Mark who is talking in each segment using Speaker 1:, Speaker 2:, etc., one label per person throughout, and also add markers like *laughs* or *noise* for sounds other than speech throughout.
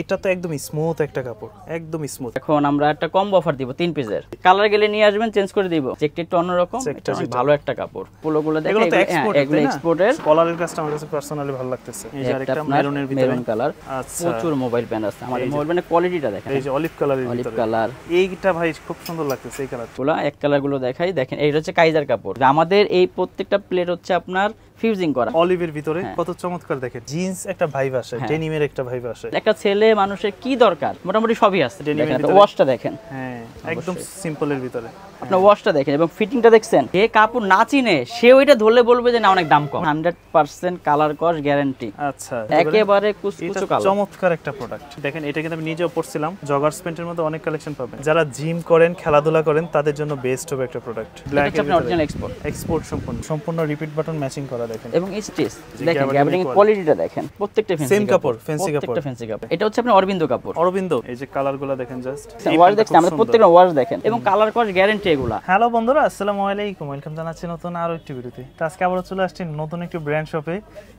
Speaker 1: এটা তো একদম স্মুথ একটা কাপড় একদম স্মুথ এখন আমরা একটা কম অফার দিব তিন পিসের কালার গেলে নিয়ে আসবেন চেঞ্জ করে দিব চেকটি একটু অন্যরকম ভালো একটা কাপড় পোলোগুলো দেখো এক্সপোর্ট এগুলো
Speaker 2: এক্সপোর্টের হ্যাঁ, কলারের কাজটা আমার কাছে পার্সোনালি ভালো লাগতেছে এই যে আরেকটা মেরুনের ভিতরে মেরুন কালার আচ্ছা। প্রচুর মোবাইল ব্যান্ড আছে আমাদের মোবাইল ব্যান্ডের কোয়ালিটিটা দেখেন এই যে অলিভ কালারের ভিতরে অলিভ কালার এইটা ভাই খুব সুন্দর লাগতেছে এই
Speaker 1: কালারগুলো এক কালারগুলো দেখাই দেখেন এইটা হচ্ছে কাইজার কাপড় আমাদের এই প্রত্যেকটা প্লেট হচ্ছে আপনার
Speaker 2: ফিউজিং করা অলিভের ভিতরে হ্যাঁ। কত চমৎকার দেখেন জিন্স একটা ভাইব আসে ডেনিমের হ্যাঁ। একটা ভাইব আসে একটা
Speaker 1: ছেলে মানুষের কি দরকার মোটামুটি সবই আছে ডেনিমের ওয়াশটা দেখেন হ্যাঁ একদম
Speaker 2: সিম্পলের ভিতরে
Speaker 1: আপনার ওয়াশটা দেখেন এবং ফিটিংটা দেখছেন যে কাপড় না চিনে সে ওইটা ধরলে বলবে যে না অনেক দাম কম
Speaker 2: কালার কস গ্যারান্টি আচ্ছা একেবারে কুচকুচো চমৎকার একটা প্রোডাক্ট দেখেন এটা কিন্তু আমি নিজেও পরছিলাম জগার্স প্যান্টের মধ্যে অনেক কালেকশন পাবেন যারা জিম করেন খেলাধুলা করেন তাদের জন্য বেস্ট হবে একটা প্রোডাক্ট ব্ল্যাক এক্সপোর্ট এক্সপোর্ট সম্পূর্ণ সম্পূর্ণ রিপিট বাটন ম্যাচিং করা এবং দেখেন কোয়ালিটিটা দেখেন প্রত্যেকটা ফেন্সি কাপড় ফেন্সি কাপড় প্রত্যেকটা ফেন্সি কাপড় এটা হচ্ছে
Speaker 1: আপনার অরবিন্দ কাপড় অরবিন্দ এই যে কালারগুলো দেখেন জাস্ট দেখেন প্রত্যেকটা দেখেন এবং কালার গ্যারান্টি এগুলা
Speaker 2: হ্যালো বন্ধুরা আসসালামু আলাইকুম ওয়েলকাম জানাচ্ছি নতুন আরো একটি ভিডিওতে আজকে চলে আসছি নতুন একটি ব্র্যান্ড শপে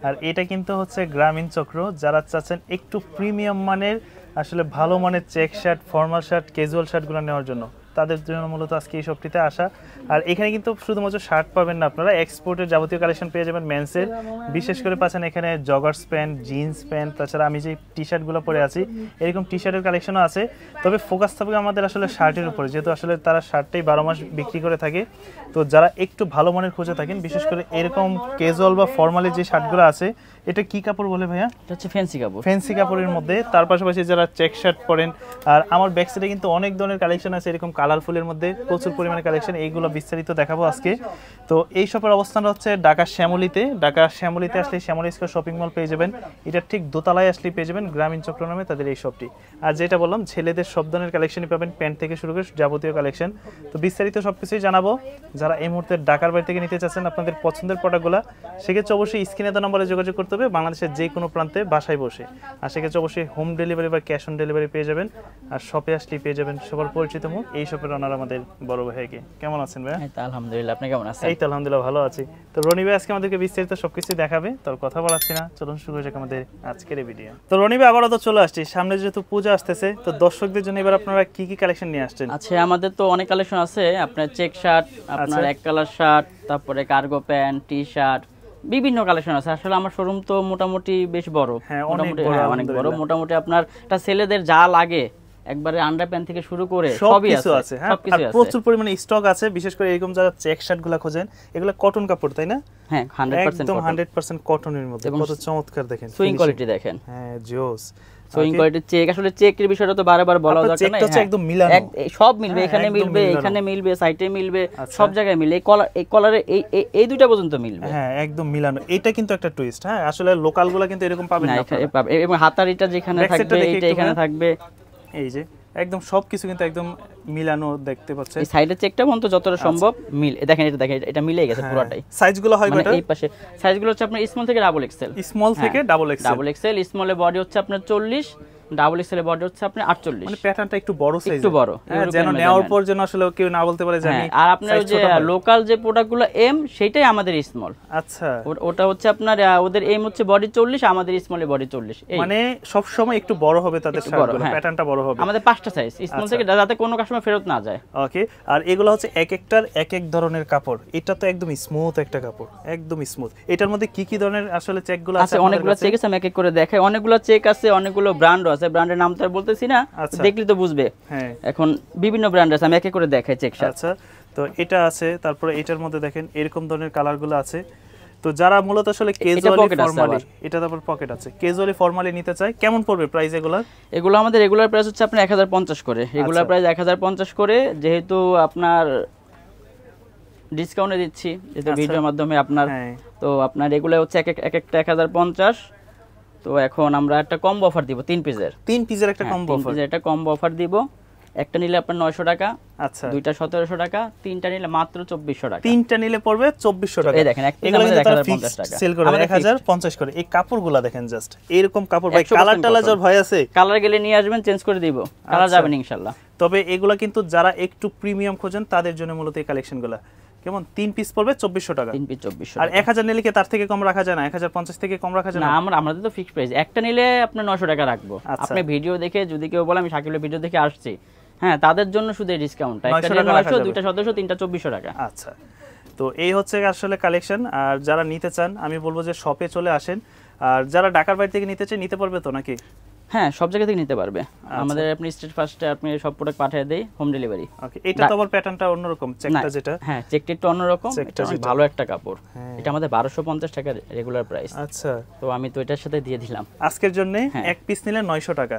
Speaker 2: আর এটা কিন্তু হচ্ছে গ্রামীণ চক্র যারা চাচ্ছেন একটু প্রিমিয়াম মানের আসলে ভালো মানের check shirt formal shirt casual শার্টগুলো নেওয়ার জন্য তাদের জন্য মূলত আজকে এই শপটিতে আসা আর এখানে কিন্তু শুধুমাত্র শার্ট পাবেন না আপনারা এক্সপোর্টের যাবতীয় কালেকশন পেয়ে যাবেন মেন্সের বিশেষ করে পাচ্ছেন এখানে জগার্স প্যান্ট জিন্স প্যান্ট তাছাড়া আমি যে টি শার্টগুলো পরে আছি এরকম টি শার্টের কালেকশনও আছে তবে ফোকাস থাকবে আমাদের আসলে শার্টের উপরে যেহেতু আসলে তারা শার্টটাই বারো মাস বিক্রি করে থাকে তো যারা একটু ভালো মানের খুঁজে থাকেন বিশেষ করে এরকম ক্যাজুয়াল বা ফর্মালি যে শার্টগুলো আছে এটা কি কাপড় বলে ভাইয়া এটা হচ্ছে ফ্যান্সি কাপড় ফ্যান্সি কাপড়ের মধ্যে তার পাশাপাশি যারা চেক শার্ট পরেন আর আমার ব্যাক সাইডে কিন্তু অনেক ধরনের কালেকশন আছে এরকম কালারফুলের মধ্যে প্রচুর পরিমাণে কালেকশন এইগুলো বিস্তারিত দেখাবো আজকে তো এই শপের অবস্থানটা হচ্ছে ঢাকা শ্যামলিতে ঢাকা শ্যামলিতে আসলে শ্যামলি স্কোয়ার শপিং মল পেয়ে যাবেন এটার ঠিক দোতলায় আসলে পেয়ে যাবেন গ্রামীণ চক্র নামে তাদের এই শপটি আর যেটা বললাম ছেলেদের সব ধরনের কালেকশনই পাবেন প্যান্ট থেকে শুরু করে যাবতীয় কালেকশন তো বিস্তারিত সব কিছুই জানাবো যারা এই মুহূর্তে ঢাকার বাড়ি থেকে নিতে চাচ্ছেন আপনাদের পছন্দের প্রোডাক্টগুলো সেক্ষেত্রে অবশ্যই স্ক্রিনে তো নম্বরে যোগাযোগ করতে হবে বাংলাদেশের যে কোনো প্রান্তে বাসায় বসে আর সেক্ষেত্রে অবশ্যই হোম ডেলিভারি বা ক্যাশ অন ডেলিভারি পেয়ে যাবেন আর শপে আসলেই পেয়ে যাবেন সবার পরিচিত মুখ এই শপের অনার আমাদের বড় ভাইকে কেমন আছেন ভাই এই তো আলহামদুলিল্লাহ আপনি কেমন আছেন এই তো আলহামদুলিল্লাহ ভালো আছি তো রনি ভাই আজকে আমাদেরকে বিস্তারিত সবকিছু দেখাবে তোর কথা বলাচ্ছি না চলুন শুরু হয়ে যাক আমাদের আজকের এই ভিডিও তো রনি ভাই আবারও তো চলে আসছি সামনে যেহেতু পূজা আসতেছে তো দর্শকদের জন্য এবার আপনারা কি কি কালেকশন নিয়ে আসছেন আচ্ছা আমাদের তো অনেক কালেকশন আছে
Speaker 1: আপনার চেক শার্ট আপনার আচ্ছা। এক কালার শার্ট তারপরে কার্গো প্যান্ট টি শার্ট বিভিন্ন কালেকশন আছে আসলে আমার শোরুম তো মোটামুটি বেশ বড় হ্যাঁ, মোটামুটি হ্যাঁ, অনেক বড় মোটামুটি আপনার একটা ছেলেদের যা লাগে একবারে আন্ডারপ্যান্ট থেকে শুরু করে সবই আছে আছে হ্যাঁ আর প্রচুর
Speaker 2: পরিমাণে স্টক আছে বিশেষ করে এরকম যারা চেক শার্টগুলো খোঁজেন এগুলো কটন কাপড় তাই না হ্যাঁ 100% একদম 100% কটনের মধ্যে কত চমৎকার দেখেন সুইং কোয়ালিটি
Speaker 1: দেখেন হ্যাঁ জোস সুইং কোয়ালিটি চেক আসলে চেকের বিষয়টা তো বারবার বলা দরকার না হচ্ছে হ্যাঁ। একদম মিলানো সব মিলবে হ্যাঁ, এখানে মিলবে এখানে মিলবে সাইটে আচ্ছা। মিলবে সব জায়গায় মিলে এই কলার এই এই এই দুইটা পর্যন্ত মিলবে
Speaker 2: হ্যাঁ একদম মিলানো এটা কিন্তু একটা টুইস্ট হ্যাঁ আসলে লোকাল গুলো কিন্তু এরকম পাবেন না এবং হাতারিটা যেখানে থাকবে এটা এখানে হ্যাঁ। থাকবে এই যে একদম সব কিছু কিন্তু একদম মিলানো দেখতে পাচ্ছেন এই সাইডের চেকটা পর্যন্ত যতটা আচ্ছা। সম্ভব
Speaker 1: মিল দেখেন এটা দেখেন এটা মিলে গেছে হ্যাঁ। পুরোটাই সাইজগুলো হয় কয়টা মানে এই
Speaker 2: পাশে সাইজগুলো
Speaker 1: হচ্ছে আপনার স্মল থেকে ডাবল এক্সেল স্মল থেকে ডাবল এক্সেল ডাবল এক্সেল স্মলে বডি হচ্ছে আপনার 40 ডাবল এক্সেল বডি হচ্ছে আপনি 48 মানে প্যাটার্নটা একটু বড় সাইজ একটু বড় হ্যাঁ, যেন নেওয়ার পর
Speaker 2: যেন আসলে কেউ না
Speaker 1: বলতে পারে জানি হ্যাঁ, আর আপনার যে লোকাল যে প্রোডাক্টগুলো এম সেটাই আমাদের স্মল আচ্ছা ওটা হচ্ছে আপনার ওদের এম হচ্ছে বডি 40 আমাদের স্মলে বডি 40 মানে
Speaker 2: সব সময় একটু বড় হবে তাদের শার্টগুলো প্যাটার্নটা
Speaker 1: বড় হবে আমাদের পাঁচটা সাইজ আচ্ছা। স্মল থেকে যাতে কোনো কাস্টমার ফেরত না যায়
Speaker 2: ওকে আর এগুলো হচ্ছে এক একটার এক এক ধরনের কাপড় এটা তো একদম স্মুথ একটা কাপড় একদম স্মুথ এটার মধ্যে কি কি ধরনের আসলে চেকগুলো আছে আচ্ছা, অনেকগুলো চেক আছে
Speaker 1: আমি এক এক করে দেখাই অনেকগুলো চেক আছে অনেকগুলো ব্র্যান্ড আছে আছে ব্র্যান্ডের নাম তো বলতেছি না আচ্ছা। দেখলি তো বুঝবে হ্যাঁ। এখন বিভিন্ন ব্র্যান্ড আছে আমি একে করে দেখাই চেক আচ্ছা
Speaker 2: তো এটা আছে তারপরে এটার মধ্যে দেখেন এরকম ধরনের কালারগুলো আছে তো যারা মূলত আসলে কেজুয়ালি ফর্মালি এটা তারপর পকেট আছে কেজুয়ালি ফর্মালি নিতে চায় কেমন পড়বে প্রাইস এগুলো
Speaker 1: এগুলো আমাদের রেগুলার প্রাইস হচ্ছে আপনার 1050 করে রেগুলার প্রাইস 1050 করে যেহেতু আপনার ডিসকাউন্টে দিচ্ছি যেহেতু ভিডিওর আচ্ছা। মাধ্যমে আপনার হ্যাঁ। তো আপনার রেগুলার হচ্ছে এক একটা 1050 তো এখন আমরা একটা কম অফার দিব তিন পিসের তিন পিসের একটা কম হ্যাঁ, অফার একটা কম অফার দিব একটা নিলে আপনার নয়শো টাকা আচ্ছা দুইটা সতেরোশো টাকা তিনটা নিলে মাত্র চব্বিশশো টাকা
Speaker 2: তিনটা নিলে পড়বে চব্বিশশো টাকা দেখেন একটা নিলে সেল করে এক হাজার পঞ্চাশ করে এই কাপড়গুলা দেখেন জাস্ট এরকম কাপড় ভাই কালার টালার জোর ভয় আছে কালার গেলে নিয়ে আসবেন চেঞ্জ করে দিব কালার আচ্ছা। যাবেন ইনশাল্লাহ তবে এগুলা কিন্তু যারা একটু প্রিমিয়াম খোঁজেন তাদের জন্য মূলত এই কালেকশনগুলো কেমন তিন পিস পড়বে চব্বিশশো টাকা তিন পিস চব্বিশশো আর এক হাজার নিলে কি তার থেকে কম রাখা যায় না এক হাজার পঞ্চাশ থেকে কম রাখা যায় না আমরা
Speaker 1: আমাদের তো ফিক্সড প্রাইস একটা নিলে আপনার নশো টাকা রাখবো আচ্ছা। আপনি ভিডিও দেখে যদি কেউ বলে আমি সাকিবের ভিডিও দেখে আসছি হ্যাঁ তাদের জন্য শুধু এই ডিসকাউন্টটা একটা দুইটা
Speaker 2: সদস্য তিনটা চব্বিশশো টাকা আচ্ছা তো এই হচ্ছে আসলে কালেকশন আর যারা নিতে চান আমি বলবো যে শপে চলে আসেন আর যারা ঢাকার বাড়ি থেকে নিতে চাই নিতে পারবে তো নাকি হ্যাঁ সব জায়গা থেকে নিতে পারবে আচ্ছা। আমাদের
Speaker 1: আপনি স্টেট ফার্স্টে আপনি সব প্রোডাক্ট পাঠিয়ে দেই হোম ডেলিভারি ওকে এটা তো আবার প্যাটার্নটা অন্যরকম চেকটা যেটা হ্যাঁ চেকটা একটু অন্যরকম এটা ভালো একটা কাপড় হ্যাঁ। এটা আমাদের 1250 টাকা রেগুলার প্রাইস আচ্ছা তো আমি তো এটার সাথে দিয়ে দিলাম আজকের জন্য হ্যাঁ। এক পিস নিলে 900 টাকা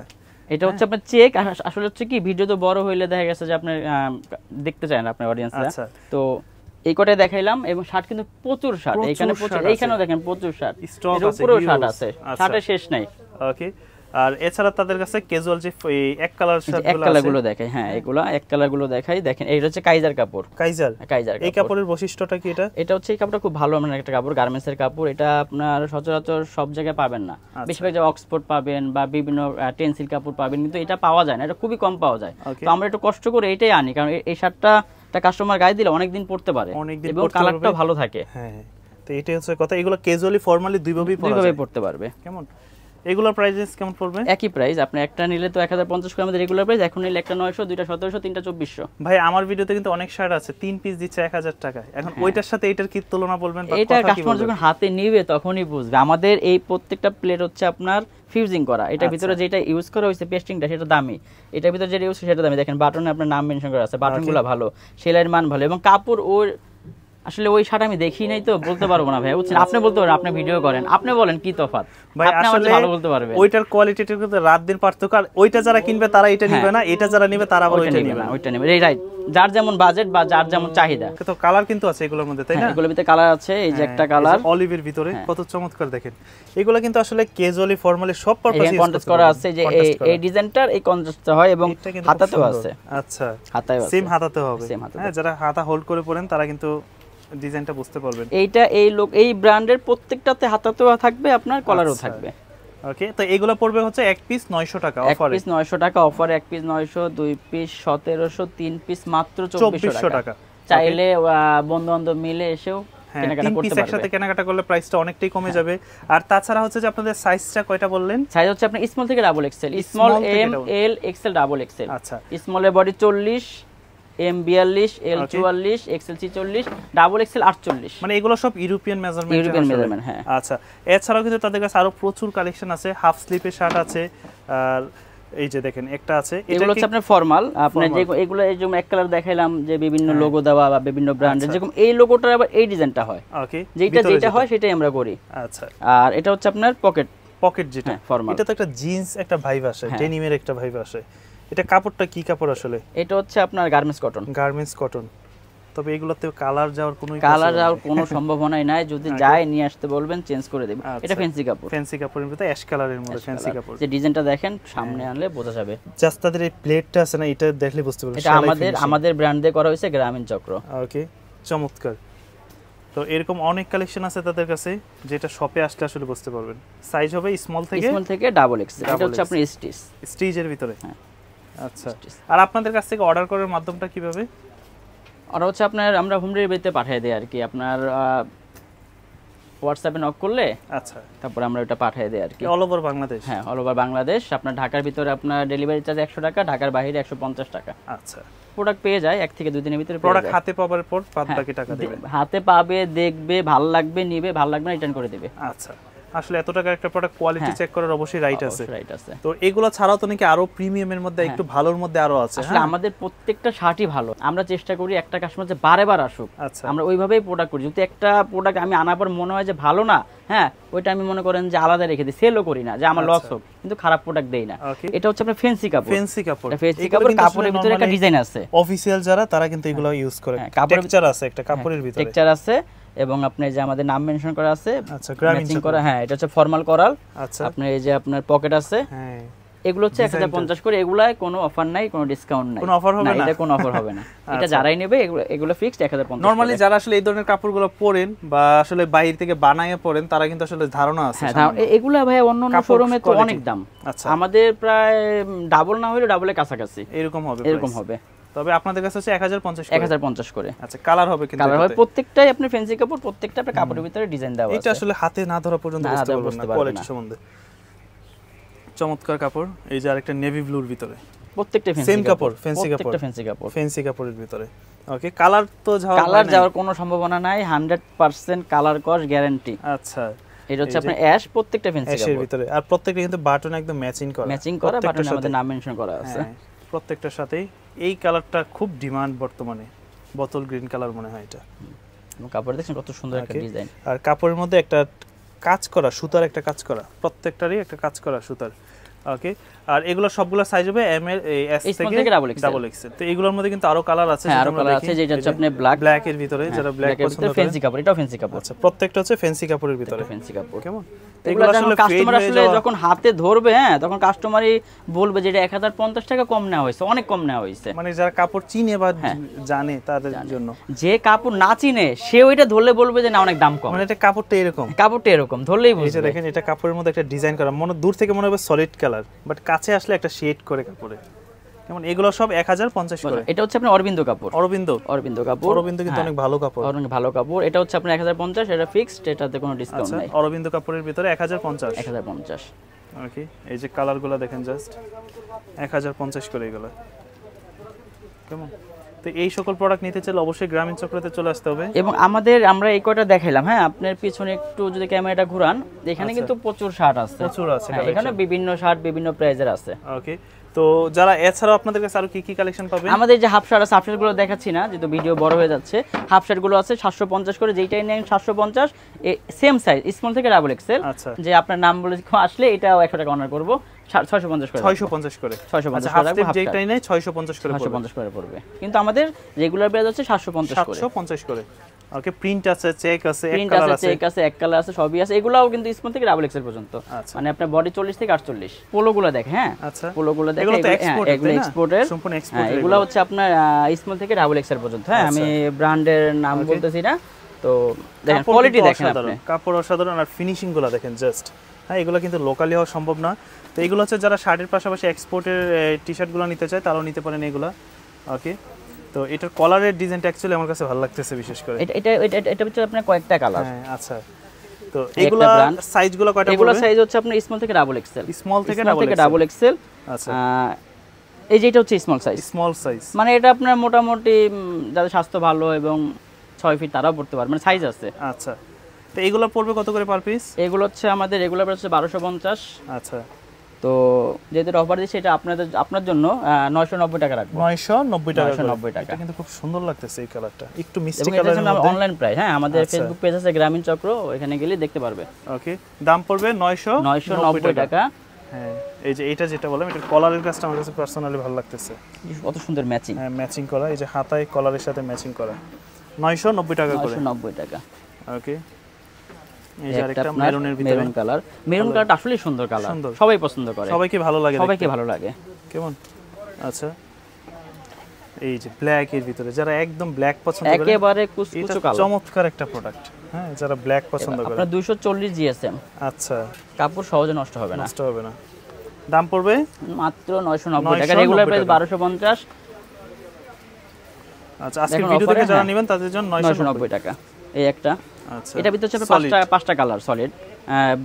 Speaker 1: এটা হচ্ছে হ্যাঁ। আপনার চেক আসলে হচ্ছে কি ভিডিও তো বড় হইলে দেখা গেছে যে আপনি দেখতে চান না আপনার অডিয়েন্সরা আচ্ছা। তো এই কটাই দেখাইলাম এবং শার্ট কিন্তু প্রচুর শার্ট এখানে প্রচুর এইখানেও দেখেন
Speaker 2: প্রচুর শার্ট স্টক আছে পুরো শার্ট আছে আচ্ছা। শার্টের শেষ নাই ওকে আর এছাড়া তাদের কাছে ক্যাজুয়াল যে এক কালার এক কালার গুলো
Speaker 1: দেখায় হ্যাঁ, হ্যাঁ এগুলা এক কালার গুলো দেখায় দেখেন এটা হচ্ছে কাইজার কাপড় কাইজার হ্যাঁ, কাইজার এই কাপড়ের বৈশিষ্ট্যটা কি এটা এটা হচ্ছে এই কাপড়টা খুব ভালো মানে একটা কাপড় গার্মেন্টস এর কাপড় এটা আপনার সচরাচর সব জায়গায় পাবেন না আচ্ছা। বেশিরভাগ যে অক্সফোর্ড পাবেন বা বিভিন্ন টেন্সিল কাপড় পাবেন কিন্তু এটা পাওয়া যায় না এটা খুবই কম পাওয়া যায় তো আমরা একটু কষ্ট করে এটাই আনি কারণ এই শার্টটা একটা কাস্টমার গায়ে দিলে অনেকদিন পড়তে পারে এবং কালারটা ভালো
Speaker 2: থাকে হ্যাঁ, হ্যাঁ তো এটাই হচ্ছে কথা এগুলো ক্যাজুয়ালি ফর্মালি দুইভাবেই দুইভাবেই পড়তে পারবে
Speaker 1: কেমন এগুলোর প্রাইস কেমন পড়বে একই প্রাইস আপনি একটা নিলে তো 1050 করে আমাদের রেগুলার প্রাইস এখন নিলে একটা 900 দুইটা 1700 তিনটা 2400
Speaker 2: ভাই আমার ভিডিওতে কিন্তু অনেক শার্ট আছে তিন পিস দিচ্ছে 1000 টাকা এখন হ্যাঁ। ওইটার সাথে এটার কি তুলনা বলবেন এটা কাস্টমার যখন হাতে নেবে
Speaker 1: তখনই বুঝবে আমাদের এই প্রত্যেকটা প্লেট হচ্ছে আপনার ফিউজিং করা এটা আচ্ছা। ভিতরে যেটা ইউজ করা হয়েছে পেস্টিংটা সেটা দামি এটার ভিতরে যেটা ইউজ সেটা দামি দেখেন বাটনে আপনার নাম মেনশন করা আছে বাটনগুলো আচ্ছা। ভালো সেলাইয়ের মান ভালো এবং কাপড় ওর আসলে ওই শার্ট আমি দেখি নাই তো বলতে পারবো না ভাই বুঝছেন আপনি বলতে পারেন আপনি ভিডিও করেন আপনি বলেন কি তফাৎ ভাই আসলে ভালো বলতে
Speaker 2: ওইটার কোয়ালিটিটা কিন্তু রাত দিন পার্থক্য আর ওইটা যারা কিনবে তারা এটা হ্যাঁ। না এটা যারা তারা আবার ওইটা না ওইটা এই রাইট যার যেমন বাজেট
Speaker 1: বা যার যেমন চাহিদা তো কালার কিন্তু আছে এগুলোর মধ্যে তাই না হ্যাঁ, এগুলোর ভিতরে কালার আছে এই যে হ্যাঁ, একটা কালার
Speaker 2: অলিভের ভিতরে কত চমৎকার দেখেন এগুলো কিন্তু আসলে ক্যাজুয়ালি ফর্মালি সব পারপাসে কন্ট্রাস্ট করা আছে যে এই ডিজাইনটার এই কন্ট্রাস্ট হয় এবং হাতাতেও আছে আচ্ছা হাতায় সেম হাতাতে হবে হ্যাঁ যারা হাতা হোল্ড করে পড়েন তারা কিন্তু ডিজাইনটা বুঝতে পারবেন
Speaker 1: এইটা এই লোক এই ব্র্যান্ডের প্রত্যেকটাতে হাতাতেও থাকবে আপনার কলারও আচ্ছা। থাকবে ওকে তো এগুলো পড়বে হচ্ছে এক পিস 900 টাকা অফারে এক পিস 900 টাকা অফারে এক পিস 900 দুই পিস 1700 তিন পিস মাত্র 2400 টাকা চাইলে বন্ধু বান্ধব মিলে এসেও হ্যাঁ, কেনাকাটা একসাথে কেনাকাটা করলে অনেকটাই কমে হ্যাঁ। যাবে আর তাছাড়া হচ্ছে যে আপনাদের সাইজটা কয়টা বললেন সাইজ হচ্ছে স্মল থেকে double XL small L XL double XL আচ্ছা বডি চল্লিশ এম বিয়াল্লিশ এল
Speaker 2: চুয়াল্লিশ এক্সেল ছিচল্লিশ ডাবল এক্সেল আটচল্লিশ মানে এগুলো সব ইউরোপিয়ান মেজারমেন্ট ইউরোপিয়ান মেজারমেন্ট হ্যাঁ আচ্ছা এছাড়াও কিন্তু তাদের কাছে আরো প্রচুর কালেকশন আছে হাফ স্লিপের শার্ট আছে আর এই যে দেখেন একটা আছে এগুলো হচ্ছে আপনার ফর্মাল আপনার যে
Speaker 1: এগুলো এই যেমন এক কালার দেখাইলাম যে বিভিন্ন লোগো হ্যাঁ। দেওয়া বা বিভিন্ন ব্র্যান্ড আচ্ছা। যেরকম এই লোগোটার আবার এই ডিজাইনটা হয়
Speaker 2: ওকে যেটা যেটা হয়
Speaker 1: সেটাই আমরা করি আচ্ছা আর এটা হচ্ছে আপনার পকেট পকেট যেটা ফর্মাল হ্যাঁ, এটা তো
Speaker 2: একটা জিন্স একটা ভাইব আসে ডেনিমের হ্যাঁ। একটা ভাইব আসে এটা কাপড়টা কি কাপড় আসলে এটা হচ্ছে আপনার গার্মেন্টস কটন গার্মেন্টস কটন তবে এগুলোতে কালার যাওয়ার কোনো কালার যাওয়ার কোনো সম্ভাবনাই
Speaker 1: নাই যদি আচ্ছা। যায় নিয়ে আসতে বলবেন চেঞ্জ করে দেবেন আচ্ছা। এটা ফ্যান্সি কাপড় ফ্যান্সি কাপড়ের মধ্যে অ্যাশ কালারের মধ্যে ফ্যান্সি কাপড় যে ডিজাইনটা দেখেন হ্যাঁ। সামনে আনলে
Speaker 2: বোঝা যাবে জাস্ট তাদের এই প্লেটটা আছে না এটা দেখলে বুঝতে পারবেন এটা আমাদের আমাদের ব্র্যান্ড দিয়ে করা হয়েছে গ্রামীণ চক্র ওকে চমৎকার তো এরকম অনেক কালেকশন আছে তাদের কাছে যেটা শপে আসলে আসলে বুঝতে পারবেন সাইজ হবে স্মল থেকে স্মল থেকে ডাবল এক্স এটা হচ্ছে আপনার স্টিচ স্টিচের ভিতরে হ্যাঁ আচ্ছা আর আপনাদের কাছ থেকে অর্ডার করার মাধ্যমটা কিভাবে
Speaker 1: আর হচ্ছে আপনার আমরা হোম ডেলিভারিতে পাঠিয়ে দেই আর কি আপনার হোয়াটসঅ্যাপে নক করলে আচ্ছা তারপরে আমরা ওটা পাঠিয়ে দেই আর কি অল ওভার বাংলাদেশ হ্যাঁ অল ওভার বাংলাদেশ আপনার ঢাকার ভিতরে আপনার ডেলিভারি চার্জ একশো টাকা ঢাকার বাইরে একশো পঞ্চাশ টাকা আচ্ছা প্রোডাক্ট পেয়ে যায় এক থেকে দুই দিনের ভিতরে প্রোডাক্ট হাতে পাওয়ার পর বাদ হ্যাঁ, বাকি টাকা দেবে হাতে পাবে দেখবে ভালো লাগবে নিবে ভাল লাগবে না রিটার্ন করে দেবে
Speaker 2: আচ্ছা আসলে এত টাকার একটা প্রোডাক্ট কোয়ালিটি চেক করার অবশ্যই রাইট আছে রাইট আছে তো এগুলো ছাড়াও তো নাকি আরো প্রিমিয়ামের মধ্যে হ্যাঁ। একটু ভালোর মধ্যে আরো আছে আসলে হ্যাঁ? আমাদের প্রত্যেকটা শার্টই ভালো আমরা চেষ্টা করি একটা
Speaker 1: কাস্টমার যে বারে বার আসুক আচ্ছা। আমরা ওইভাবেই প্রোডাক্ট করি যদি একটা প্রোডাক্ট আমি আনার পর মনে হয় যে ভালো না হ্যাঁ ওইটা আমি মনে করেন যে আলাদা রেখে দিই সেলও করি না যে আমার লস আচ্ছা। হোক কিন্তু খারাপ প্রোডাক্ট দেই না এটা হচ্ছে আপনার ফেন্সি কাপড় ফেন্সি কাপড় ফেন্সি কাপড় কাপড়ের ভিতরে একটা ডিজাইন আছে
Speaker 2: অফিসিয়াল যারা তারা কিন্তু এগুলো ইউজ
Speaker 1: হ্যাঁ। করে টেক্সচার আছে একটা কাপড়ের ভিতরে টেক্সচার আছে এবং আপনি যে আমাদের নাম মেনশন করা আছে আচ্ছা ম্যাচিং করা হ্যাঁ এটা হচ্ছে ফর্মাল করাল আচ্ছা আপনি এই যে আপনার পকেট আছে হ্যাঁ এগুলো হচ্ছে 1050 করে এগুলাই কোনো অফার নাই কোনো ডিসকাউন্ট নাই কোনো অফার হবে না এটা কোনো অফার হবে না *laughs* এটা আচ্ছা। যারাই নেবে এগুলো ফিক্সড 1050 নরমালি
Speaker 2: যারা আসলে এই ধরনের কাপড়গুলো পরেন বা আসলে বাইরে থেকে বানায় পরেন তারা কিন্তু আসলে ধারণা আছে হ্যাঁ
Speaker 1: এগুলো ভাই অন্য অন্য শোরুমে তো অনেক
Speaker 2: দাম আচ্ছা আমাদের প্রায় ডাবল না হলে ডাবলের কাছাকাছি এরকম হবে এরকম হবে তবে আপনাদের কাছে হচ্ছে 1050 1050 করে আচ্ছা কালার হবে কিন্তু কালার হবে
Speaker 1: প্রত্যেকটাই আপনি ফ্যান্সি কাপড় প্রত্যেকটা আপনার কাপড়ের ভিতরে ডিজাইন
Speaker 2: দেওয়া আছে এটা আসলে হাতে না ধরা পর্যন্ত বুঝতে পারবেন না কোয়ালিটি সম্বন্ধে চমৎকার কাপড় এই যে আরেকটা নেভি ব্লুর ভিতরে
Speaker 1: প্রত্যেকটা ফ্যান্সি সেম কাপড় ফ্যান্সি কাপড় প্রত্যেকটা ফ্যান্সি কাপড়
Speaker 2: ফ্যান্সি কাপড়ের ভিতরে ওকে কালার তো যাওয়ার কালার মানে যাওয়ার
Speaker 1: কোনো সম্ভাবনা নাই 100% কালার কস গ্যারান্টি আচ্ছা
Speaker 2: এটা হচ্ছে আপনার অ্যাশ প্রত্যেকটা ফ্যান্সি কাপড় এর ভিতরে আর প্রত্যেকটা কিন্তু বাটন একদম ম্যাচিং করা ম্যাচিং করা বাটন আমাদের নাম মেনশন করা আছে হ্যাঁ। প্রত্যেকটার সাথেই এই কালারটা খুব ডিমান্ড বর্তমানে বোতল গ্রিন কালার মনে হয় এটা কাপড় দেখছেন কত সুন্দর একটা ডিজাইন আর কাপড়ের মধ্যে একটা কাজ করা সুতার একটা কাজ করা প্রত্যেকটারই একটা কাজ করা সুতার ওকে আর এগুলো সবগুলো সাইজ হবে এম এল এস থেকে ডাবল এক্স ডাবল এক্স তো এগুলোর মধ্যে কিন্তু আরো কালার আছে হ্যাঁ, আরো কালার আছে যেটা হচ্ছে আপনি ব্ল্যাক ব্ল্যাক এর ভিতরে হ্যাঁ, যারা ব্ল্যাক পছন্দ করে ফ্যান্সি কাপড় এটা ফ্যান্সি কাপড় আচ্ছা প্রত্যেকটা হচ্ছে ফ্যান্সি কাপড়ের ভিতরে ফ্যান্সি কাপড় কেমন হ্যাঁ,
Speaker 1: যে মানে যারা কাপড় চিনে বা হ্যাঁ। জানে তাদের
Speaker 2: জন্য যে কাপড় না চিনে সে ওইটা ধরলে বলবে যে না অনেক দাম কম মানে এটা কাপড়টা এরকম কাপড়টা এরকম ধরলেই বলছে দেখেন এটা কাপড়ের মধ্যে একটা ডিজাইন করা মনে দূর থেকে মনে হবে সলিড কালার বাট কাছে আসলে একটা শেড করে কাপড়ে যেমন এগুলো সব এক করে এটা হচ্ছে আপনার অরবিন্দ কাপড় অরবিন্দ অরবিন্দ
Speaker 1: কাপড় অরবিন্দ কিন্তু হ্যাঁ। অনেক ভালো কাপড় অনেক ভালো কাপড় এটা হচ্ছে আপনার এটা ফিক্সড এটাতে কোনো ডিসকাউন্ট আচ্ছা, নাই
Speaker 2: অরবিন্দ কাপড়ের ভিতরে ওকে এই যে কালারগুলো দেখেন জাস্ট করে এগুলো কেমন তো এই সকল প্রোডাক্ট নিতে চাইলে অবশ্যই গ্রামীণ চক্রতে চলে আসতে হবে
Speaker 1: এবং আমাদের আমরা এই কয়টা দেখাইলাম হ্যাঁ আপনার পিছনে একটু যদি ক্যামেরাটা ঘুরান এখানে আচ্ছা। কিন্তু প্রচুর শার্ট আছে প্রচুর আছে হ্যাঁ, এখানে বিভিন্ন শার্ট বিভিন্ন প্রাইজের আছে ওকে তো যারা এছাড়াও আপনাদের কাছে আরো কি কি কালেকশন পাবে আমাদের যে হাফ শার্ট আছে হাফ শার্টগুলো দেখাচ্ছি না যেহেতু ভিডিও বড় হয়ে যাচ্ছে হাফ শার্টগুলো আছে 750 করে যেইটাই নেন 750 সেম সাইজ স্মল থেকে ডাবল এক্সেল আচ্ছা যে আপনার নাম বলে আসলে এটাও 100 টাকা অনার করব 650 করে 650
Speaker 2: করে 650 করে রাখবো আচ্ছা, যেইটাই নেন 650 করে 650 করে পড়বে
Speaker 1: কিন্তু আমাদের রেগুলার প্রাইস হচ্ছে 750 করে 750 করে ওকে প্রিন্ট আছে চেক আছে এক কালার আছে চেক আছে এক কালার আছে সবই আছে এগুলাও কিন্তু স্মল থেকে ডাবল এক্সেল পর্যন্ত আচ্ছা। মানে আপনার বডি 40 থেকে 48 পোলোগুলো দেখ হ্যাঁ আচ্ছা পোলোগুলো দেখ এগুলো তো এক্সপোর্ট এগুলো হ্যাঁ, এক্সপোর্টের সম্পূর্ণ হ্যাঁ, এক্সপোর্ট এগুলো হচ্ছে আপনার স্মল থেকে ডাবল এক্সেল পর্যন্ত হ্যাঁ আমি
Speaker 2: ব্র্যান্ডের আচ্ছা। নাম বলতেছি না তো দেখেন কোয়ালিটি দেখেন আপনি কাপড় অসাধারণ আর ফিনিশিং গুলো দেখেন জাস্ট হ্যাঁ এগুলো কিন্তু লোকালি হওয়া সম্ভব না তো এগুলো হচ্ছে যারা শার্টের পাশাপাশি এক্সপোর্টের টি শার্টগুলো নিতে চায় তারাও নিতে পারেন এগুলো ওকে তো এটার কলারের ডিজাইনটা অ্যাকচুয়ালি আমার কাছে ভালো লাগতেছে বিশেষ করে
Speaker 1: এটা এটা এটা হচ্ছে আপনার কয়েকটা কালার হ্যাঁ আচ্ছা তো এগুলো সাইজগুলো কয়টা এগুলো সাইজ হচ্ছে আপনার স্মল থেকে ডাবল এক্সেল স্মল থেকে ডাবল থেকে ডাবল এক্সেল আচ্ছা এই যে এটা হচ্ছে স্মল সাইজ স্মল সাইজ মানে এটা আপনার মোটামুটি যাদের স্বাস্থ্য ভালো এবং ছয় ফিট তারাও পড়তে পারে মানে সাইজ আছে আচ্ছা তো এগুলো পড়বে কত করে পার পিস এগুলো হচ্ছে আমাদের রেগুলার প্রাইস হচ্ছে বারোশো পঞ্চাশ আচ্ছা তো যেহেতু অফার দিচ্ছে এটা আপনাদের আপনার জন্য নয়শো নব্বই টাকা
Speaker 2: রাখবো নয়শো নব্বই টাকা নব্বই টাকা কিন্তু খুব সুন্দর লাগতেছে এই কালারটা একটু মিস্টি কালার অনলাইন প্রাইস হ্যাঁ আমাদের ফেসবুক আচ্ছা। পেজ আছে গ্রামীণ চক্র এখানে গেলে দেখতে পারবে ওকে দাম পড়বে নয়শো নয়শো নব্বই টাকা হ্যাঁ এই যে এটা যেটা বললাম এটা কলারের কাজটা আমার কাছে পার্সোনালি ভালো লাগতেছে কত সুন্দর ম্যাচিং হ্যাঁ ম্যাচিং করা এই যে হাতায় কলারের সাথে ম্যাচিং করা নয়শো নব্বই টাকা করে নব্বই টাকা ওকে আচ্ছা। হ্যাঁ,
Speaker 1: আচ্ছা। কাপড় সহজে নষ্ট হবে না নষ্ট হবে না দাম পড়বে মাত্র নয়শো নব্বই বারোশো পঞ্চাশ আচ্ছা আজকে যারা হ্যাঁ। নেবেন তাদের জন্য 990 টাকা এই একটা আচ্ছা, এটা ভিতরে হচ্ছে পাঁচটা পাঁচটা কালার সলিড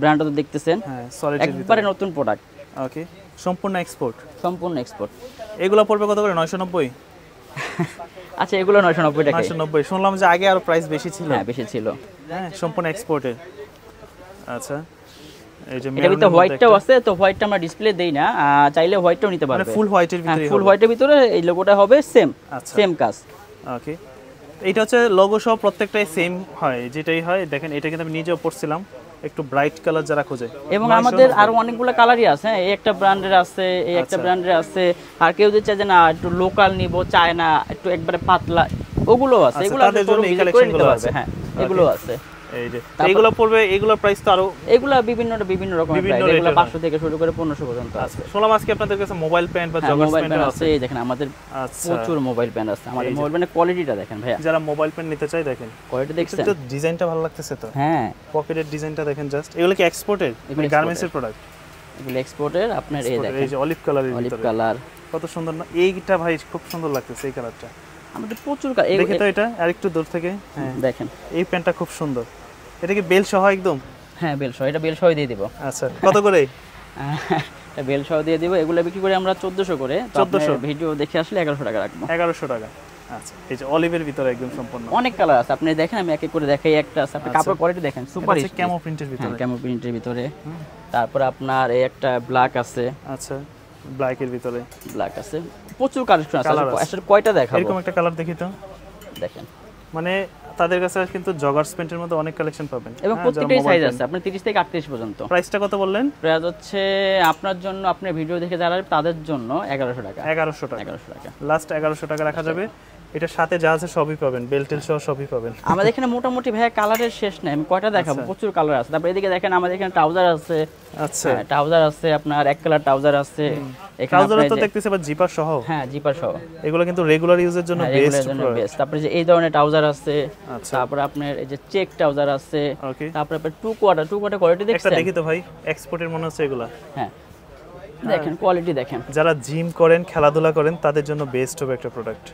Speaker 1: ব্র্যান্ডটা তো দেখতেছেন হ্যাঁ সলিড একবারে নতুন প্রোডাক্ট ওকে সম্পূর্ণ এক্সপোর্ট
Speaker 2: সম্পূর্ণ এক্সপোর্ট এগুলো পড়বে কত করে 990 *laughs* আচ্ছা এগুলো 990 টাকা 990 শুনলাম যে আগে আর প্রাইস বেশি ছিল হ্যাঁ বেশি ছিল হ্যাঁ সম্পূর্ণ এক্সপোর্টে আচ্ছা এই এটা হচ্ছে লগো সহ প্রত্যেকটাই সেম হয় যেটাই হয় দেখেন এটা কিন্তু আমি নিজেও পড়ছিলাম একটু ব্রাইট কালার যারা খোঁজে এবং আমাদের আরো
Speaker 1: অনেকগুলো কালারই হ্যাঁ, আছে এই একটা ব্র্যান্ডের আছে এই একটা ব্র্যান্ডের আছে আর কেউ যদি চায় যে না একটু লোকাল নিব চায় না একটু একবারে পাতলা ওগুলো আছে আচ্ছা, এগুলো আছে হ্যাঁ, এগুলো আছে
Speaker 2: আচ্ছা, কালার হ্যাঁ, আচ্ছা। হ্যাঁ। মানে কত সুন্দর না এইটা ভাই খুব সুন্দর লাগতেছে এই কালারটা
Speaker 1: আমাদের প্রচুর দেখে তো এটা
Speaker 2: আরেকটু দূর থেকে হ্যাঁ। দেখেন এই প্যান্টটা খুব সুন্দর এটা কি বেল সহ একদম হ্যাঁ
Speaker 1: বেল সহ এটা বেল সহ দিয়ে দেব আচ্ছা কত করে *laughs* বেল সহ দিয়ে দেব এগুলো বিক্রি করে আমরা 1400 করে 1400 ভিডিও দেখে আসলে 1100 টাকা রাখবো 1100 টাকা আচ্ছা এই যে অলিভের ভিতরে একদম সম্পূর্ণ অনেক কালার আছে আপনি দেখেন আমি এক এক করে দেখাই একটা আছে আপনি আচ্ছা, কাপড় কোয়ালিটি দেখেন সুপার হিট ক্যামো প্রিন্টের ভিতরে ক্যামো প্রিন্টের ভিতরে তারপর আপনার এই একটা ব্ল্যাক আছে আচ্ছা এর
Speaker 2: ভিতরে ব্ল্যাক আছে প্রচুর কালেকশন আছে আসলে কয়টা দেখাবো এরকম একটা কালার দেখি তো দেখেন মানে তাদের কাছে কিন্তু জগার্স প্যান্টের মধ্যে অনেক কালেকশন পাবেন এবং হ্যাঁ, প্রত্যেকটাই সাইজ আছে আপনি 30 থেকে 38 পর্যন্ত
Speaker 1: প্রাইসটা কত বললেন প্রাইস হচ্ছে আপনার জন্য আপনি ভিডিও দেখে যারা তাদের
Speaker 2: জন্য 1100 টাকা 1100 টাকা 1100 টাকা লাস্ট 1100 টাকা রাখা আচ্ছা। যাবে এটা সাথে যা আছে সবই পাবেন বেলটেল সহ সবই পাবেন আমাদের এখানে মোটামুটি ভাই
Speaker 1: কালারের শেষ নাই আমি কয়টা দেখাবো আচ্ছা।
Speaker 2: প্রচুর কালার আছে তারপর এদিকে
Speaker 1: দেখেন আমাদের এখানে ট্রাউজার আছে আচ্ছা ট্রাউজার হ্যাঁ, আছে আপনার এক কালার ট্রাউজার আছে ট্রাউজার তো
Speaker 2: বা জিপার সহ জিপার হ্যাঁ, সহ এগুলো কিন্তু রেগুলার ইউজের জন্য বেস্ট হ্যাঁ, যে এই
Speaker 1: ধরনের ট্রাউজার আছে আচ্ছা। আপনার এই যে চেক ট্রাউজার আছে আপনার two quarter two quarter
Speaker 2: quality দেখছেন দেখি তো ভাই এক্সপোর্টের মনে হচ্ছে এগুলা হ্যাঁ দেখেন কোয়ালিটি দেখেন যারা জিম করেন খেলাধুলা করেন তাদের জন্য বেস্ট হবে একটা প্রোডাক্ট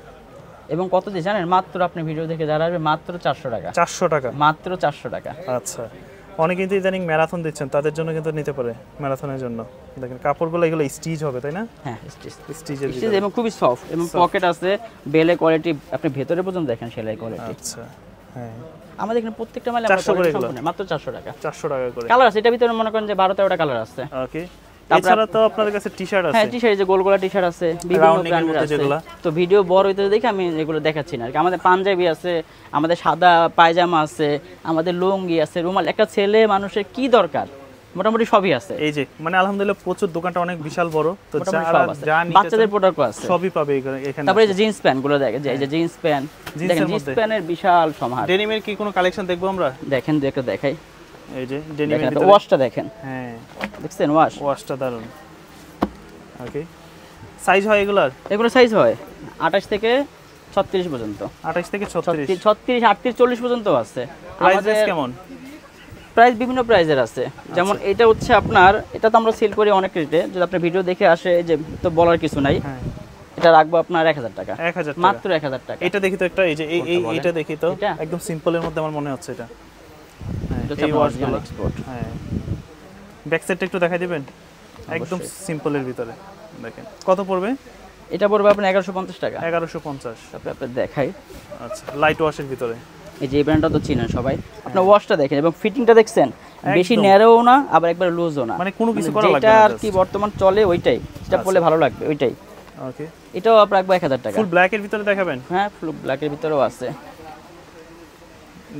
Speaker 2: এবং কত দিয়ে জানেন মাত্র আপনি
Speaker 1: ভিডিও দেখে যারা আসবে মাত্র চারশো টাকা চারশো টাকা মাত্র চারশো
Speaker 2: টাকা আচ্ছা অনেকে কিন্তু ইদানিং ম্যারাথন দিচ্ছেন তাদের জন্য কিন্তু নিতে পারে ম্যারাথনের জন্য দেখেন কাপড়গুলো এগুলো স্টিচ হবে তাই না হ্যাঁ স্টিচ
Speaker 1: স্টিচের স্টিচ এবং খুবই সফট এবং পকেট আছে বেলে কোয়ালিটি আপনি ভেতরে পর্যন্ত দেখেন
Speaker 2: সেলাই কোয়ালিটি আচ্ছা
Speaker 1: হ্যাঁ আমাদের এখানে প্রত্যেকটা মালে 400 করে
Speaker 2: মাত্র 400 টাকা 400 টাকা করে কালার
Speaker 1: আছে এটা ভিতরে মনে করেন যে 12 13টা কালার আছে ওকে হ্যাঁ, আমাদের সাদা পায়জামা আছে আমাদের লুঙ্গি আছে রুমাল একটা ছেলে মানুষের কি দরকার মোটামুটি সবই আছে এই যে মানে আলহামদুলিল্লাহ প্রচুর দোকানটা অনেক বিশাল বড় তো বাচ্চাদের আছে সবই
Speaker 2: পাবে এখানে তারপরে যে জিন্স
Speaker 1: প্যান্ট গুলো হ্যাঁ। দেখেন যে জিন্স প্যান্ট দেখেন জিন্স প্যান্টের বিশাল সমাহার ডেনিমের কি কোনো কালেকশন দেখবো আমরা দেখেন দেখে দেখাই এই যে ডেনিমের ভিতরে ওয়াশটা দেখেন হ্যাঁ দেখছেন ওয়াশ ওয়াশটা দারুন ওকে সাইজ হয় এগুলার এগুলো সাইজ হয় 28 থেকে 36 পর্যন্ত 28 থেকে 36 36 38 40 পর্যন্ত আছে আমাদের কেমন প্রাইস বিভিন্ন প্রাইজের আছে আচ্ছা। যেমন এটা হচ্ছে আপনার এটা তো আমরা সেল করি অনেক রেটে যদি আপনি ভিডিও দেখে আসে যে তো
Speaker 2: বলার কিছু নাই হ্যাঁ। এটা রাখবো আপনার এক হাজার টাকা এক হাজার মাত্র এক হাজার টাকা এটা দেখি তো একটা এই যে এই এইটা দেখি তো একদম সিম্পলের মধ্যে আমার মনে হচ্ছে এটা হচ্ছে হ্যাঁ। অরিজিনাল দেখেন কত পড়বে এটা আচ্ছা, হ্যাঁ।
Speaker 1: দেখছেন বেশি ন্যারোও না আবার একবার লুজও না মানে কোনো কিছু মানে বর্তমান চলে ওইটাই সেটা আচ্ছা। পড়লে ভালো লাগবে ওইটাই
Speaker 2: এটাও আপনার রাখবো এক হাজার টাকা ফুল এর ভিতরে দেখাবেন হ্যাঁ ফুল এর ভিতরেও আছে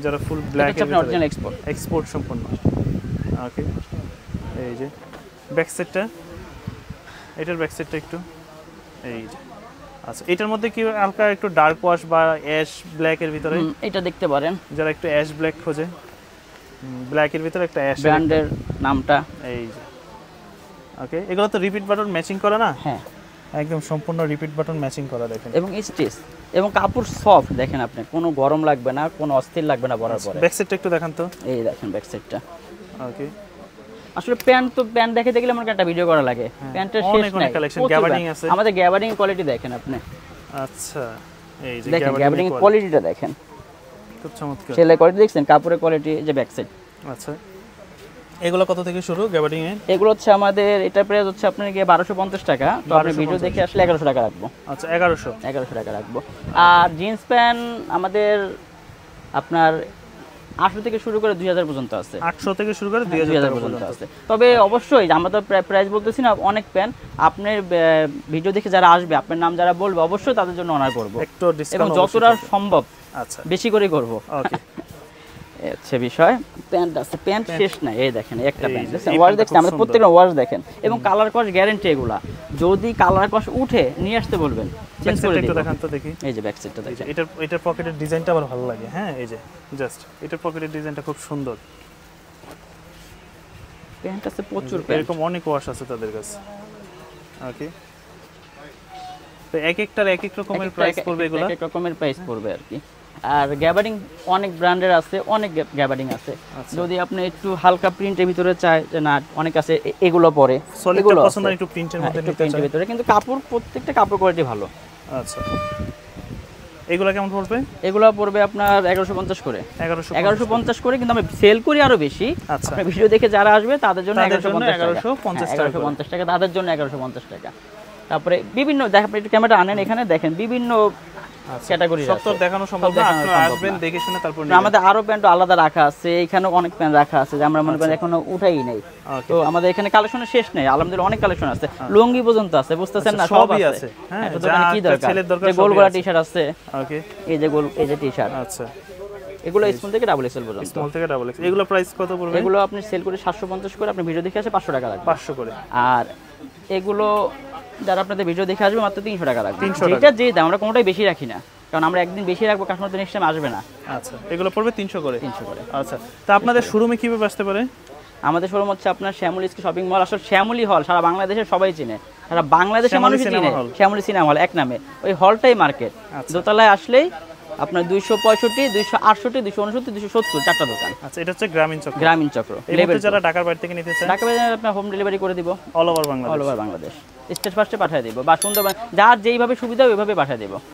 Speaker 2: যারা ফুল ব্ল্যাক এটা অরিজিনাল এক্সপোর্ট এক্সপোর্ট সম্পূর্ণ ওকে এই যে ব্যাক সাইডটা এটার ব্যাক সাইডটা একটু এই যে আচ্ছা এটার মধ্যে কি হালকা একটু ডার্ক ওয়াশ বা অ্যাশ ব্ল্যাক এর ভিতরে এটা দেখতে পারেন যারা একটু অ্যাশ ব্ল্যাক খোঁজে ব্ল্যাক এর ভিতরে একটা অ্যাশ ব্র্যান্ডের নামটা এই যে ওকে এগুলো তো রিপিট বাটন ম্যাচিং করা না হ্যাঁ একদম সম্পূর্ণ রিপিট বাটন ম্যাচিং করা দেখেন
Speaker 1: এবং স্টেজ এবং কাপড় সফট দেখেন আপনি কোনো গরম লাগবে না কোনো অস্থির লাগবে না পরার আচ্ছা, পরে ব্যাক সাইডটা একটু দেখান তো এই দেখেন ব্যাক সাইডটা ওকে আসলে প্যান্ট তো প্যান্ট দেখে দেখলে আমার একটা ভিডিও করা লাগে হ্যাঁ, প্যান্টের শেষ নাই গ্যাবার্ডিং আছে আমাদের গ্যাবার্ডিং কোয়ালিটি দেখেন আপনি আচ্ছা এই
Speaker 2: যে গ্যাবার্ডিং কোয়ালিটিটা
Speaker 1: দেখেন খুব চমৎকার ছেলে কোয়ালিটি দেখছেন কাপড়ের কোয়ালিটি যে ব্যাক সাইড আচ্ছা এগুলো কত থেকে শুরু গ্যাবার্ডিং এর এগুলো হচ্ছে আমাদের এটা প্রাইস হচ্ছে আপনার গিয়ে 1250 টাকা তো আপনি ভিডিও দেখে আসলে 1100 টাকা রাখবো আচ্ছা 1100 1100 টাকা রাখবো আর জিন্স প্যান্ট আমাদের আপনার 800 থেকে শুরু করে 2000 পর্যন্ত আছে 800 থেকে শুরু করে 2000 পর্যন্ত আছে তবে অবশ্যই আমরা তো প্রাইস বলতেছি না অনেক প্যান্ট আপনার ভিডিও দেখে যারা আসবে আপনার নাম যারা বলবে অবশ্যই তাদের জন্য অনার করব একটু ডিসকাউন্ট এবং যতটা সম্ভব আচ্ছা বেশি করে করব ওকে হচ্ছে বিষয় প্যান্ট আছে প্যান্ট শেষ নাই এই দেখেন একটা প্যান্ট দেখছেন ওয়াশ দেখছেন আমাদের প্রত্যেকটা ওয়াশ দেখেন এবং কালার কস গ্যারেন্টি এগুলা যদি কালার কস উঠে নিয়ে আসতে বলবেন চেঞ্জ করে একটু দেখান তো দেখি এই যে ব্যাক সাইডটা দেখেন
Speaker 2: এটার এটার পকেটের ডিজাইনটা আমার ভালো লাগে হ্যাঁ এই যে জাস্ট এটার পকেটের ডিজাইনটা খুব সুন্দর প্যান্ট আছে প্রচুর প্যান্ট এরকম অনেক ওয়াশ আছে তাদের কাছে ওকে তো এক একটার এক এক রকমের প্রাইস পড়বে এগুলা এক এক রকমের প্রাইস পড়বে আর কি
Speaker 1: আর গ্যাবারিং অনেক ব্র্যান্ডের আছে অনেক গ্যাবারিং আছে আচ্ছা। যদি আপনি একটু হালকা প্রিন্টের ভিতরে চায় যে না অনেক আছে এগুলো পরে এগুলো একটু প্রিন্টের হ্যাঁ, মধ্যে একটু প্রিন্টের ভিতরে কিন্তু কাপড় প্রত্যেকটা কাপড় কোয়ালিটি ভালো আচ্ছা এগুলো কেমন পড়বে এগুলো পড়বে আপনার এগারোশো পঞ্চাশ করে এগারোশো এগারোশো পঞ্চাশ করে কিন্তু আমি সেল করি আরো বেশি আচ্ছা। আপনার ভিডিও দেখে যারা আসবে তাদের জন্য এগারোশো পঞ্চাশ হ্যাঁ, এগারোশো পঞ্চাশ টাকা তাদের জন্য এগারোশো পঞ্চাশ টাকা তারপরে বিভিন্ন দেখেন ক্যামেরা আনেন এখানে দেখেন বিভিন্ন
Speaker 2: আচ্ছা। ক্যাটাগরি সব দেখানো সম্ভব না আসবেন দেখে শুনে তারপর আমাদের
Speaker 1: আরো আলাদা রাখা আছে এখানে অনেক রাখা আছে আমরা মনে করি আচ্ছা। এখনো উঠাই নাই তো আমাদের এখানে কালেকশন শেষ আলহামদুলিল্লাহ অনেক কালেকশন আছে আচ্ছা। লুঙ্গি পর্যন্ত আছে বুঝতেছেন না আছে হ্যাঁ দোকানে কি দরকার গোল গোলা টি-শার্ট আছে ওকে এই যে গোল এই যে টি-শার্ট আচ্ছা এগুলো স্মল থেকে ডাবল এক্সেল পর্যন্ত স্মল থেকে ডাবল এক্সেল এগুলো প্রাইস কত পড়বে এগুলো আপনি সেল করে 750 করে আপনি ভিডিও দেখে আসে 500 টাকা লাগবে 500 করে আর এগুলো যারা আপনাদের ভিডিও দেখে আসবে মাত্র তিনশো টাকা লাগবে যেটা যে দাম আমরা কোনোটাই বেশি রাখি না কারণ আমরা একদিন বেশি রাখবো কাস্টমার তো নেক্সট টাইম আসবে না আচ্ছা এগুলো পড়বে তিনশো করে তিনশো করে আচ্ছা তা আপনাদের
Speaker 2: শোরুমে কীভাবে আসতে পারে
Speaker 1: আমাদের শোরুম হচ্ছে আপনার শ্যামলি শপিং মল আসলে শ্যামলি হল সারা বাংলাদেশের সবাই চিনে সারা বাংলাদেশের মানুষ চিনে শ্যামলি সিনেমা হল এক নামে ওই হলটাই মার্কেট আচ্ছা। দোতলায় আসলেই আপনার দুইশো পঁয়ষট্টি দুইশো আটষট্টি দুইশো উনষট্টি দুইশো সত্তর চারটা দোকান আচ্ছা এটা হচ্ছে গ্রামীণ চক্র গ্রামীণ চক্র ঢাকার বাড়ি থেকে নিতে চান ঢাকা বাড়ি আপনার হোম ডেলিভারি করে দিব all over Bangladesh all over Bangladesh স্টেট ফার্স্টে পাঠিয়ে দেবো বা সুন্দরবন যার যেইভাবে সুবিধা ওইভাবে পাঠিয়ে দেবো